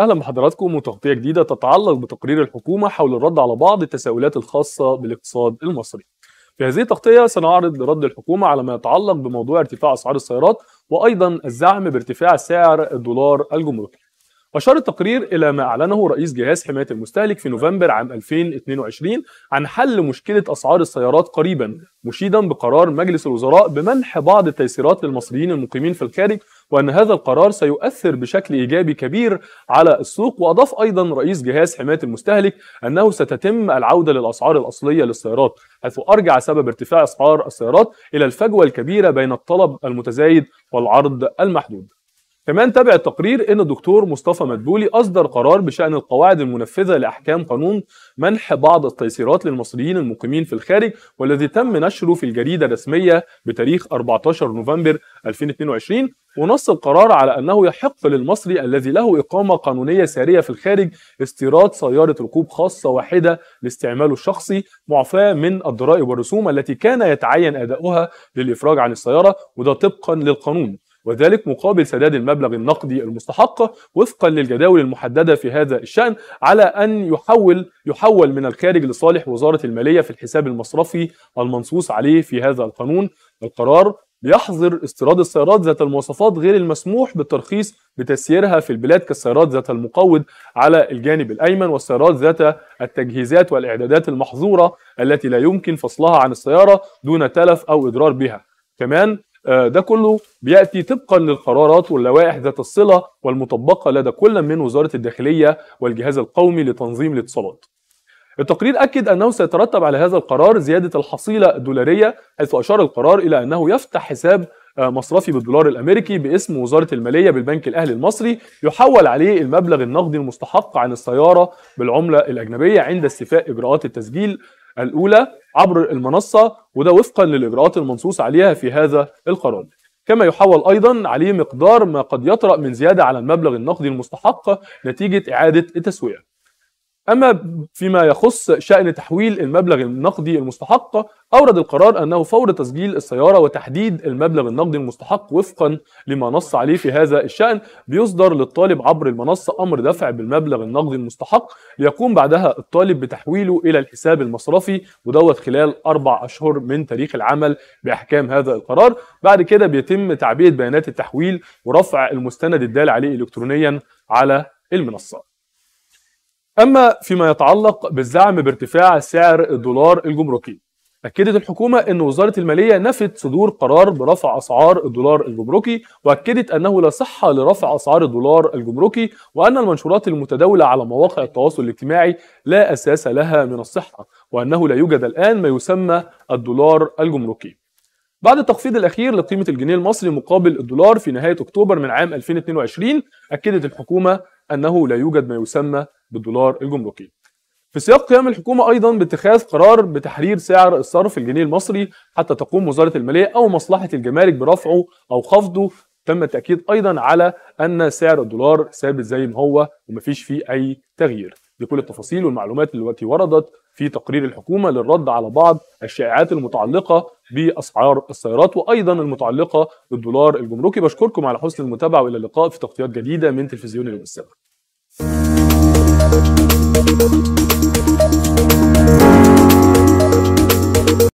اهلا بحضراتكم وتغطيه جديده تتعلق بتقرير الحكومه حول الرد على بعض التساؤلات الخاصه بالاقتصاد المصري. في هذه التغطيه سنعرض رد الحكومه على ما يتعلق بموضوع ارتفاع اسعار السيارات وايضا الزعم بارتفاع سعر الدولار الجمركي. أشار التقرير إلى ما أعلنه رئيس جهاز حماية المستهلك في نوفمبر عام 2022 عن حل مشكلة أسعار السيارات قريبا مشيدا بقرار مجلس الوزراء بمنح بعض التيسيرات للمصريين المقيمين في الخارج وأن هذا القرار سيؤثر بشكل إيجابي كبير على السوق وأضاف أيضا رئيس جهاز حماية المستهلك أنه ستتم العودة للأسعار الأصلية للسيارات حيث أرجع سبب ارتفاع أسعار السيارات إلى الفجوة الكبيرة بين الطلب المتزايد والعرض المحدود كمان تابع التقرير ان الدكتور مصطفى مدبولي اصدر قرار بشان القواعد المنفذه لاحكام قانون منح بعض التيسيرات للمصريين المقيمين في الخارج والذي تم نشره في الجريده الرسميه بتاريخ 14 نوفمبر 2022 ونص القرار على انه يحق للمصري الذي له اقامه قانونيه ساريه في الخارج استيراد سياره ركوب خاصه واحده لاستعماله الشخصي معفاه من الضرائب والرسوم التي كان يتعين اداؤها للافراج عن السياره وده طبقا للقانون وذلك مقابل سداد المبلغ النقدي المستحق وفقا للجداول المحددة في هذا الشأن على أن يحول يحول من الخارج لصالح وزارة المالية في الحساب المصرفي المنصوص عليه في هذا القانون القرار بيحظر استيراد السيارات ذات المواصفات غير المسموح بالترخيص بتسييرها في البلاد كالسيارات ذات المقود على الجانب الايمن والسيارات ذات التجهيزات والاعدادات المحظوره التي لا يمكن فصلها عن السياره دون تلف او اضرار بها. كمان آه، ده كله بياتي طبقا للقرارات واللوائح ذات الصله والمطبقه لدى كل من وزاره الداخليه والجهاز القومي لتنظيم الاتصالات. التقرير أكد أنه سيترتب على هذا القرار زيادة الحصيلة الدولارية حيث أشار القرار إلى أنه يفتح حساب آه، مصرفي بالدولار الأمريكي باسم وزارة المالية بالبنك الأهلي المصري يحول عليه المبلغ النقدي المستحق عن السيارة بالعملة الأجنبية عند استيفاء إجراءات التسجيل الأولى عبر المنصة وده وفقا للإجراءات المنصوص عليها في هذا القرار كما يحول أيضا عليه مقدار ما قد يطرأ من زيادة على المبلغ النقدي المستحق نتيجة إعادة التسوية أما فيما يخص شأن تحويل المبلغ النقدي المستحق أورد القرار أنه فور تسجيل السيارة وتحديد المبلغ النقدي المستحق وفقا لما نص عليه في هذا الشأن بيصدر للطالب عبر المنصة أمر دفع بالمبلغ النقدي المستحق ليقوم بعدها الطالب بتحويله إلى الحساب المصرفي ودوت خلال أربع أشهر من تاريخ العمل بإحكام هذا القرار بعد كده بيتم تعبئة بيانات التحويل ورفع المستند الدال عليه إلكترونيا على المنصة أما فيما يتعلق بالزعم بارتفاع سعر الدولار الجمركي أكدت الحكومة أن وزارة المالية نفت صدور قرار برفع أسعار الدولار الجمركي وأكدت أنه لا صحة لرفع أسعار الدولار الجمركي وأن المنشورات المتداولة على مواقع التواصل الاجتماعي لا أساس لها من الصحة وأنه لا يوجد الآن ما يسمى الدولار الجمركي بعد التخفيض الأخير لقيمة الجنيه المصري مقابل الدولار في نهاية أكتوبر من عام 2022 أكدت الحكومة أنه لا يوجد ما يسمى بالدولار الجمركي. في سياق قيام الحكومة أيضا باتخاذ قرار بتحرير سعر الصرف الجنيه المصري حتى تقوم وزارة المالية أو مصلحة الجمارك برفعه أو خفضه تم التأكيد أيضا على أن سعر الدولار ثابت زي ما هو ومفيش فيه أي تغيير دي كل التفاصيل والمعلومات التي وردت في تقرير الحكومة للرد على بعض الشائعات المتعلقة بأسعار السيارات وأيضا المتعلقة بالدولار الجمركي بشكركم على حسن المتابعة وإلى اللقاء في تغطيات جديدة من تلفزيون السابق. Thank you.